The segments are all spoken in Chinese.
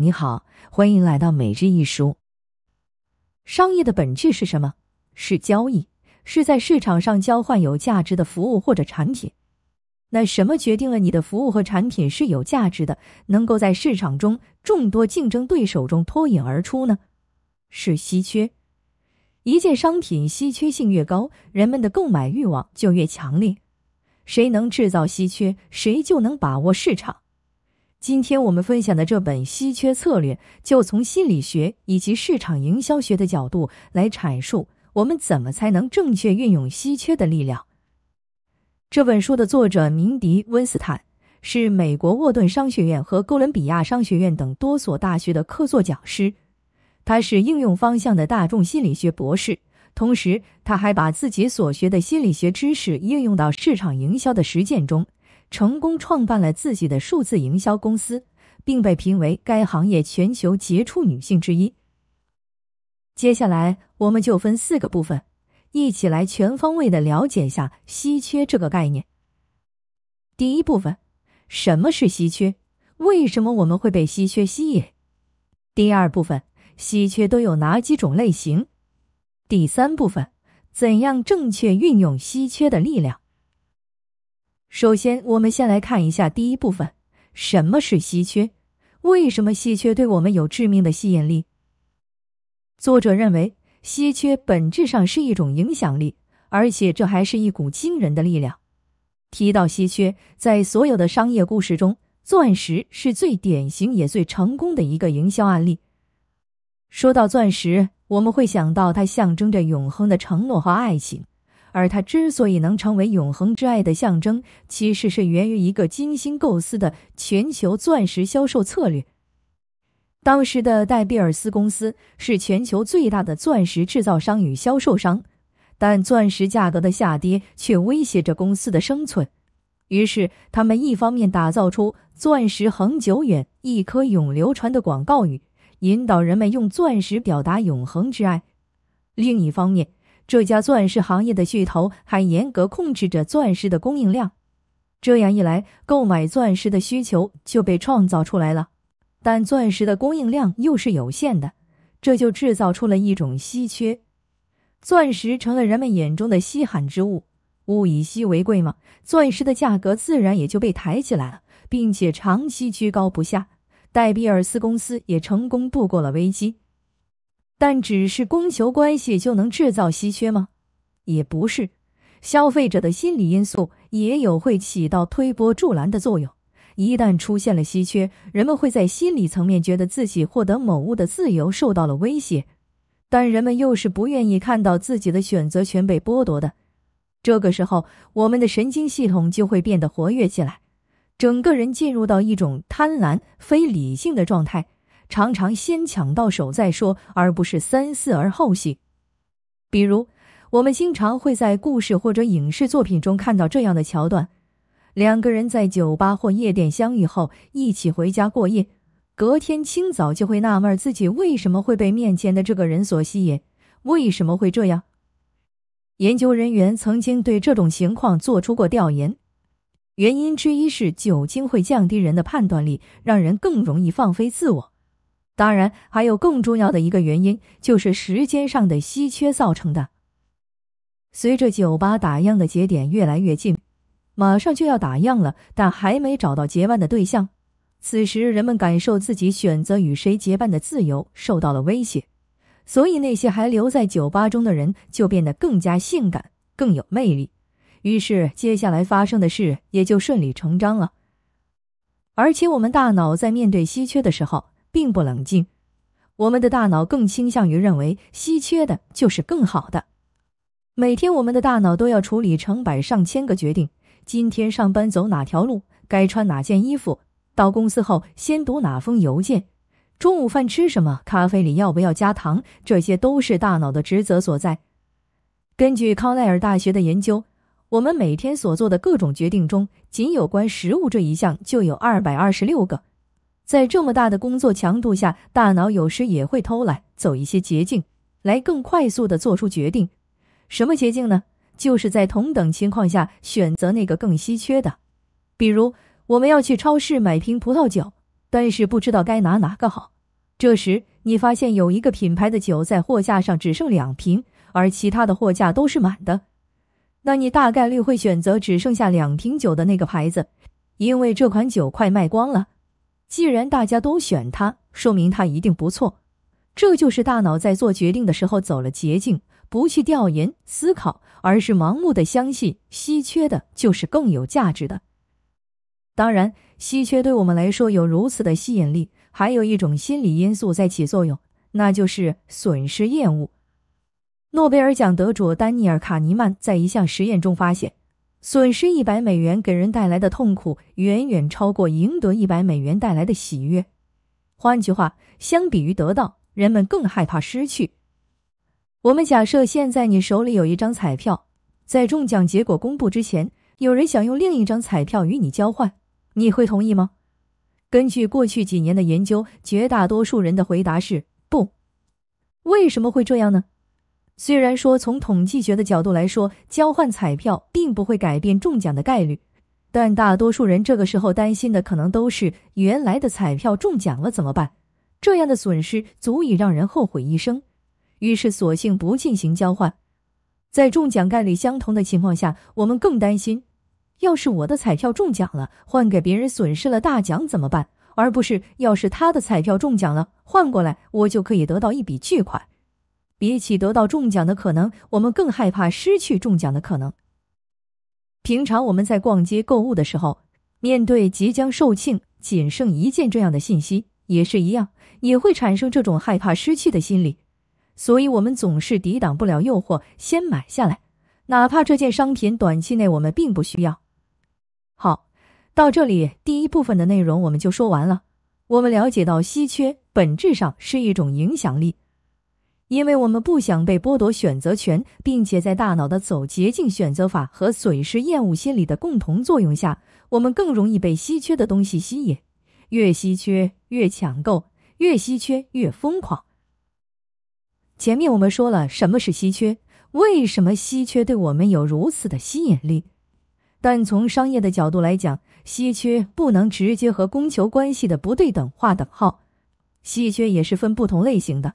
你好，欢迎来到每日一书。商业的本质是什么？是交易，是在市场上交换有价值的服务或者产品。那什么决定了你的服务和产品是有价值的，能够在市场中众多竞争对手中脱颖而出呢？是稀缺。一件商品稀缺性越高，人们的购买欲望就越强烈。谁能制造稀缺，谁就能把握市场。今天我们分享的这本《稀缺策略》，就从心理学以及市场营销学的角度来阐述，我们怎么才能正确运用稀缺的力量。这本书的作者明迪·温斯坦是美国沃顿商学院和哥伦比亚商学院等多所大学的客座讲师，他是应用方向的大众心理学博士，同时他还把自己所学的心理学知识应用到市场营销的实践中。成功创办了自己的数字营销公司，并被评为该行业全球杰出女性之一。接下来，我们就分四个部分，一起来全方位的了解一下“稀缺”这个概念。第一部分，什么是稀缺？为什么我们会被稀缺吸引？第二部分，稀缺都有哪几种类型？第三部分，怎样正确运用稀缺的力量？首先，我们先来看一下第一部分：什么是稀缺？为什么稀缺对我们有致命的吸引力？作者认为，稀缺本质上是一种影响力，而且这还是一股惊人的力量。提到稀缺，在所有的商业故事中，钻石是最典型也最成功的一个营销案例。说到钻石，我们会想到它象征着永恒的承诺和爱情。而它之所以能成为永恒之爱的象征，其实是源于一个精心构思的全球钻石销售策略。当时的戴比尔斯公司是全球最大的钻石制造商与销售商，但钻石价格的下跌却威胁着公司的生存。于是，他们一方面打造出“钻石恒久远，一颗永流传”的广告语，引导人们用钻石表达永恒之爱；另一方面，这家钻石行业的巨头还严格控制着钻石的供应量，这样一来，购买钻石的需求就被创造出来了。但钻石的供应量又是有限的，这就制造出了一种稀缺。钻石成了人们眼中的稀罕之物，物以稀为贵嘛，钻石的价格自然也就被抬起来了，并且长期居高不下。戴比尔斯公司也成功度过了危机。但只是供求关系就能制造稀缺吗？也不是，消费者的心理因素也有会起到推波助澜的作用。一旦出现了稀缺，人们会在心理层面觉得自己获得某物的自由受到了威胁，但人们又是不愿意看到自己的选择权被剥夺的。这个时候，我们的神经系统就会变得活跃起来，整个人进入到一种贪婪、非理性的状态。常常先抢到手再说，而不是三思而后行。比如，我们经常会在故事或者影视作品中看到这样的桥段：两个人在酒吧或夜店相遇后，一起回家过夜，隔天清早就会纳闷自己为什么会被面前的这个人所吸引，为什么会这样？研究人员曾经对这种情况做出过调研，原因之一是酒精会降低人的判断力，让人更容易放飞自我。当然，还有更重要的一个原因，就是时间上的稀缺造成的。随着酒吧打烊的节点越来越近，马上就要打烊了，但还没找到结伴的对象。此时，人们感受自己选择与谁结伴的自由受到了威胁，所以那些还留在酒吧中的人就变得更加性感、更有魅力。于是，接下来发生的事也就顺理成章了。而且，我们大脑在面对稀缺的时候，并不冷静，我们的大脑更倾向于认为稀缺的就是更好的。每天，我们的大脑都要处理成百上千个决定：今天上班走哪条路，该穿哪件衣服，到公司后先读哪封邮件，中午饭吃什么，咖啡里要不要加糖，这些都是大脑的职责所在。根据康奈尔大学的研究，我们每天所做的各种决定中，仅有关食物这一项就有二百二十六个。在这么大的工作强度下，大脑有时也会偷懒，走一些捷径，来更快速的做出决定。什么捷径呢？就是在同等情况下选择那个更稀缺的。比如，我们要去超市买瓶葡萄酒，但是不知道该拿哪个好。这时，你发现有一个品牌的酒在货架上只剩两瓶，而其他的货架都是满的。那你大概率会选择只剩下两瓶酒的那个牌子，因为这款酒快卖光了。既然大家都选它，说明它一定不错。这就是大脑在做决定的时候走了捷径，不去调研思考，而是盲目的相信稀缺的就是更有价值的。当然，稀缺对我们来说有如此的吸引力，还有一种心理因素在起作用，那就是损失厌恶。诺贝尔奖得主丹尼尔·卡尼曼在一项实验中发现。损失一百美元给人带来的痛苦远远超过赢得一百美元带来的喜悦。换句话，相比于得到，人们更害怕失去。我们假设现在你手里有一张彩票，在中奖结果公布之前，有人想用另一张彩票与你交换，你会同意吗？根据过去几年的研究，绝大多数人的回答是不。为什么会这样呢？虽然说从统计学的角度来说，交换彩票并不会改变中奖的概率，但大多数人这个时候担心的可能都是原来的彩票中奖了怎么办？这样的损失足以让人后悔一生。于是索性不进行交换。在中奖概率相同的情况下，我们更担心，要是我的彩票中奖了，换给别人损失了大奖怎么办？而不是要是他的彩票中奖了，换过来我就可以得到一笔巨款。比起得到中奖的可能，我们更害怕失去中奖的可能。平常我们在逛街购物的时候，面对即将售罄、仅剩一件这样的信息，也是一样，也会产生这种害怕失去的心理。所以，我们总是抵挡不了诱惑，先买下来，哪怕这件商品短期内我们并不需要。好，到这里第一部分的内容我们就说完了。我们了解到，稀缺本质上是一种影响力。因为我们不想被剥夺选择权，并且在大脑的走捷径选择法和损失厌恶心理的共同作用下，我们更容易被稀缺的东西吸引。越稀缺越抢购，越稀缺越疯狂。前面我们说了什么是稀缺，为什么稀缺对我们有如此的吸引力。但从商业的角度来讲，稀缺不能直接和供求关系的不对等画等号，稀缺也是分不同类型的。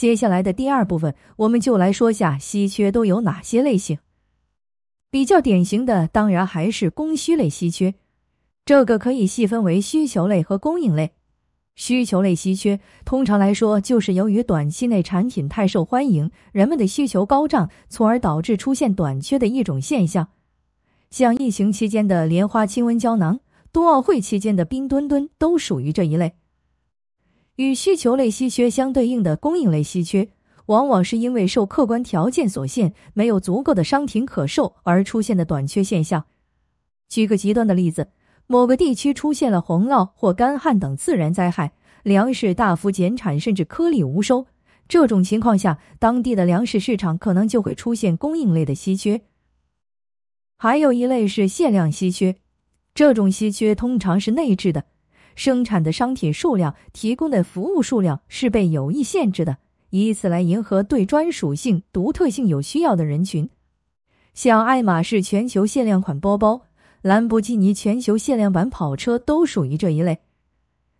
接下来的第二部分，我们就来说下稀缺都有哪些类型。比较典型的当然还是供需类稀缺，这个可以细分为需求类和供应类。需求类稀缺，通常来说就是由于短期内产品太受欢迎，人们的需求高涨，从而导致出现短缺的一种现象。像疫情期间的莲花清瘟胶囊、冬奥会期间的冰墩墩都属于这一类。与需求类稀缺相对应的供应类稀缺，往往是因为受客观条件所限，没有足够的商品可售而出现的短缺现象。举个极端的例子，某个地区出现了洪涝或干旱等自然灾害，粮食大幅减产，甚至颗粒无收。这种情况下，当地的粮食市场可能就会出现供应类的稀缺。还有一类是限量稀缺，这种稀缺通常是内置的。生产的商品数量、提供的服务数量是被有意限制的，以此来迎合对专属性、独特性有需要的人群。像爱马仕全球限量款包包、兰博基尼全球限量版跑车都属于这一类。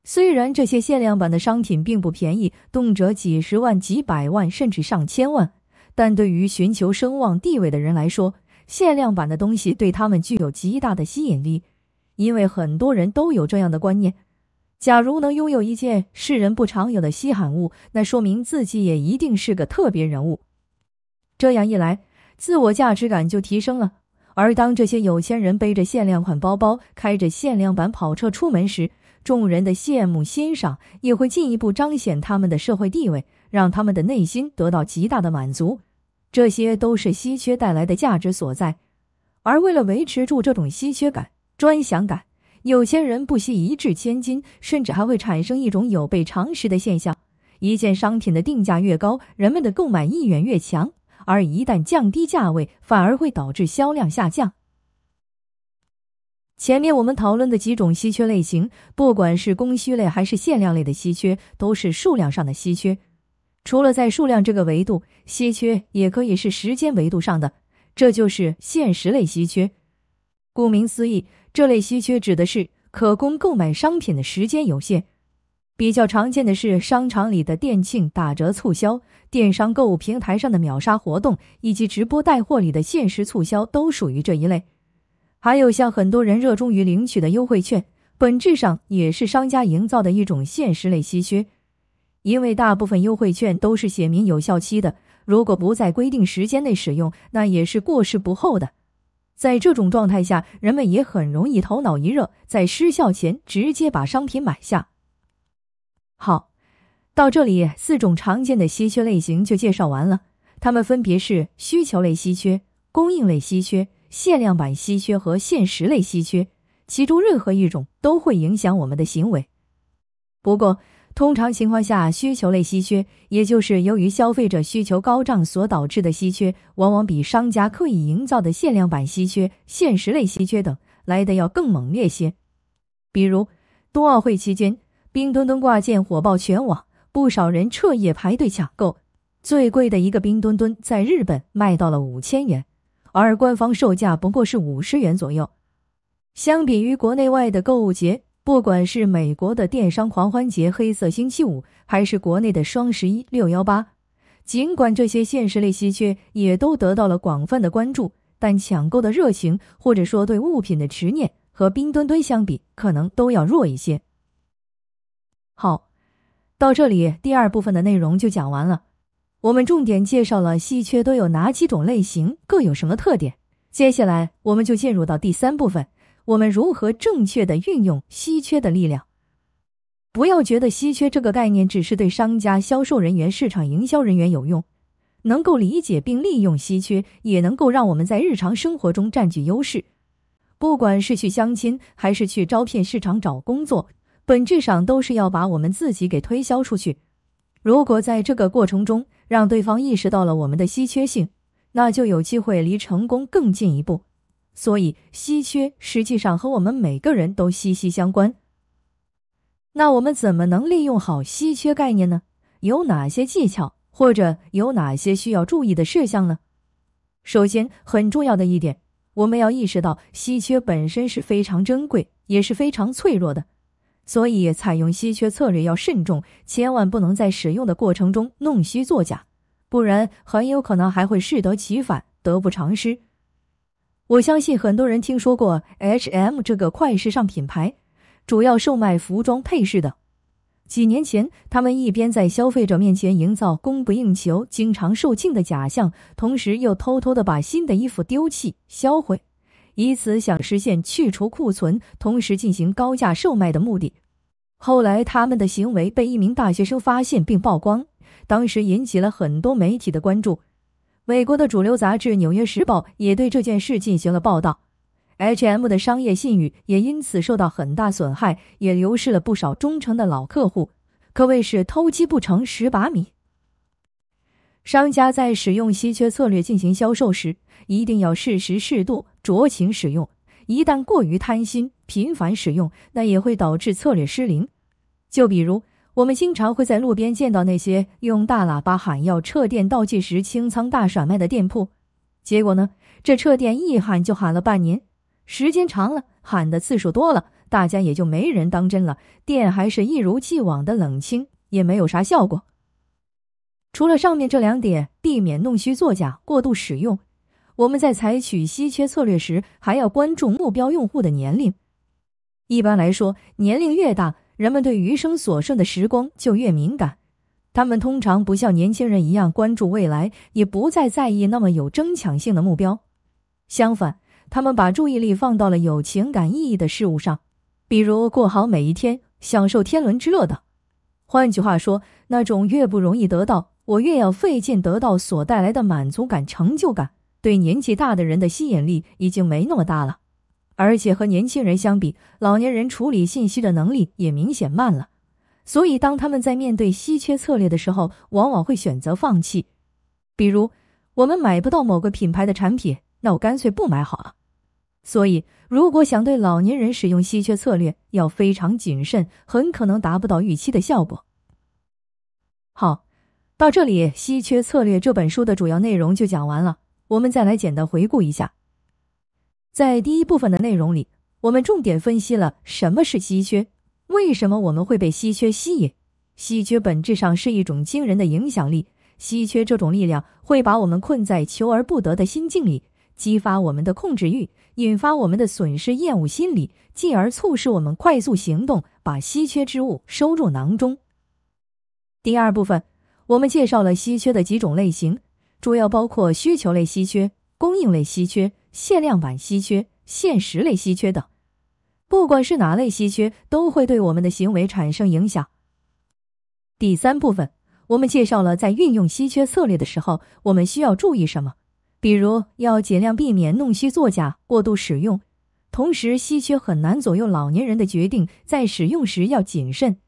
虽然这些限量版的商品并不便宜，动辄几十万、几百万甚至上千万，但对于寻求声望地位的人来说，限量版的东西对他们具有极大的吸引力。因为很多人都有这样的观念：，假如能拥有一件世人不常有的稀罕物，那说明自己也一定是个特别人物。这样一来，自我价值感就提升了。而当这些有钱人背着限量款包包、开着限量版跑车出门时，众人的羡慕、欣赏也会进一步彰显他们的社会地位，让他们的内心得到极大的满足。这些都是稀缺带来的价值所在。而为了维持住这种稀缺感，专享感，有些人不惜一掷千金，甚至还会产生一种有悖常识的现象：一件商品的定价越高，人们的购买意愿越强；而一旦降低价位，反而会导致销量下降。前面我们讨论的几种稀缺类型，不管是供需类还是限量类的稀缺，都是数量上的稀缺。除了在数量这个维度稀缺，也可以是时间维度上的，这就是限时类稀缺。顾名思义，这类稀缺指的是可供购买商品的时间有限。比较常见的是商场里的店庆打折促销、电商购物平台上的秒杀活动，以及直播带货里的限时促销，都属于这一类。还有像很多人热衷于领取的优惠券，本质上也是商家营造的一种限时类稀缺，因为大部分优惠券都是写明有效期的，如果不在规定时间内使用，那也是过时不候的。在这种状态下，人们也很容易头脑一热，在失效前直接把商品买下。好，到这里四种常见的稀缺类型就介绍完了。它们分别是需求类稀缺、供应类稀缺、限量版稀缺和现实类稀缺，其中任何一种都会影响我们的行为。不过，通常情况下，需求类稀缺，也就是由于消费者需求高涨所导致的稀缺，往往比商家刻意营造的限量版稀缺、限时类稀缺等来的要更猛烈些。比如，冬奥会期间，冰墩墩挂件火爆全网，不少人彻夜排队抢购，最贵的一个冰墩墩在日本卖到了五千元，而官方售价不过是五十元左右。相比于国内外的购物节。不管是美国的电商狂欢节黑色星期五，还是国内的双十一、六幺八，尽管这些现实类稀缺也都得到了广泛的关注，但抢购的热情或者说对物品的执念和冰墩墩相比，可能都要弱一些。好，到这里第二部分的内容就讲完了。我们重点介绍了稀缺都有哪几种类型，各有什么特点。接下来我们就进入到第三部分。我们如何正确的运用稀缺的力量？不要觉得稀缺这个概念只是对商家、销售人员、市场营销人员有用，能够理解并利用稀缺，也能够让我们在日常生活中占据优势。不管是去相亲还是去招聘市场找工作，本质上都是要把我们自己给推销出去。如果在这个过程中让对方意识到了我们的稀缺性，那就有机会离成功更进一步。所以，稀缺实际上和我们每个人都息息相关。那我们怎么能利用好稀缺概念呢？有哪些技巧，或者有哪些需要注意的事项呢？首先，很重要的一点，我们要意识到稀缺本身是非常珍贵，也是非常脆弱的。所以，采用稀缺策略要慎重，千万不能在使用的过程中弄虚作假，不然很有可能还会适得其反，得不偿失。我相信很多人听说过 H&M 这个快时尚品牌，主要售卖服装配饰的。几年前，他们一边在消费者面前营造供不应求、经常售罄的假象，同时又偷偷的把新的衣服丢弃销毁，以此想实现去除库存、同时进行高价售卖的目的。后来，他们的行为被一名大学生发现并曝光，当时引起了很多媒体的关注。美国的主流杂志《纽约时报》也对这件事进行了报道。H&M 的商业信誉也因此受到很大损害，也流失了不少忠诚的老客户，可谓是偷鸡不成蚀把米。商家在使用稀缺策略进行销售时，一定要适时适度、酌情使用。一旦过于贪心、频繁使用，那也会导致策略失灵。就比如，我们经常会在路边见到那些用大喇叭喊要撤店、倒计时清仓、大甩卖的店铺，结果呢，这撤店一喊就喊了半年，时间长了，喊的次数多了，大家也就没人当真了，店还是一如既往的冷清，也没有啥效果。除了上面这两点，避免弄虚作假、过度使用，我们在采取稀缺策略时，还要关注目标用户的年龄。一般来说，年龄越大。人们对余生所剩的时光就越敏感，他们通常不像年轻人一样关注未来，也不再在意那么有争抢性的目标。相反，他们把注意力放到了有情感意义的事物上，比如过好每一天、享受天伦之乐等。换句话说，那种越不容易得到，我越要费劲得到所带来的满足感、成就感，对年纪大的人的吸引力已经没那么大了。而且和年轻人相比，老年人处理信息的能力也明显慢了。所以，当他们在面对稀缺策略的时候，往往会选择放弃。比如，我们买不到某个品牌的产品，那我干脆不买好了。所以，如果想对老年人使用稀缺策略，要非常谨慎，很可能达不到预期的效果。好，到这里，《稀缺策略》这本书的主要内容就讲完了。我们再来简单回顾一下。在第一部分的内容里，我们重点分析了什么是稀缺，为什么我们会被稀缺吸引。稀缺本质上是一种惊人的影响力，稀缺这种力量会把我们困在求而不得的心境里，激发我们的控制欲，引发我们的损失厌恶心理，进而促使我们快速行动，把稀缺之物收入囊中。第二部分，我们介绍了稀缺的几种类型，主要包括需求类稀缺、供应类稀缺。限量版、稀缺、限时类稀缺等，不管是哪类稀缺，都会对我们的行为产生影响。第三部分，我们介绍了在运用稀缺策略的时候，我们需要注意什么，比如要尽量避免弄虚作假、过度使用，同时稀缺很难左右老年人的决定，在使用时要谨慎。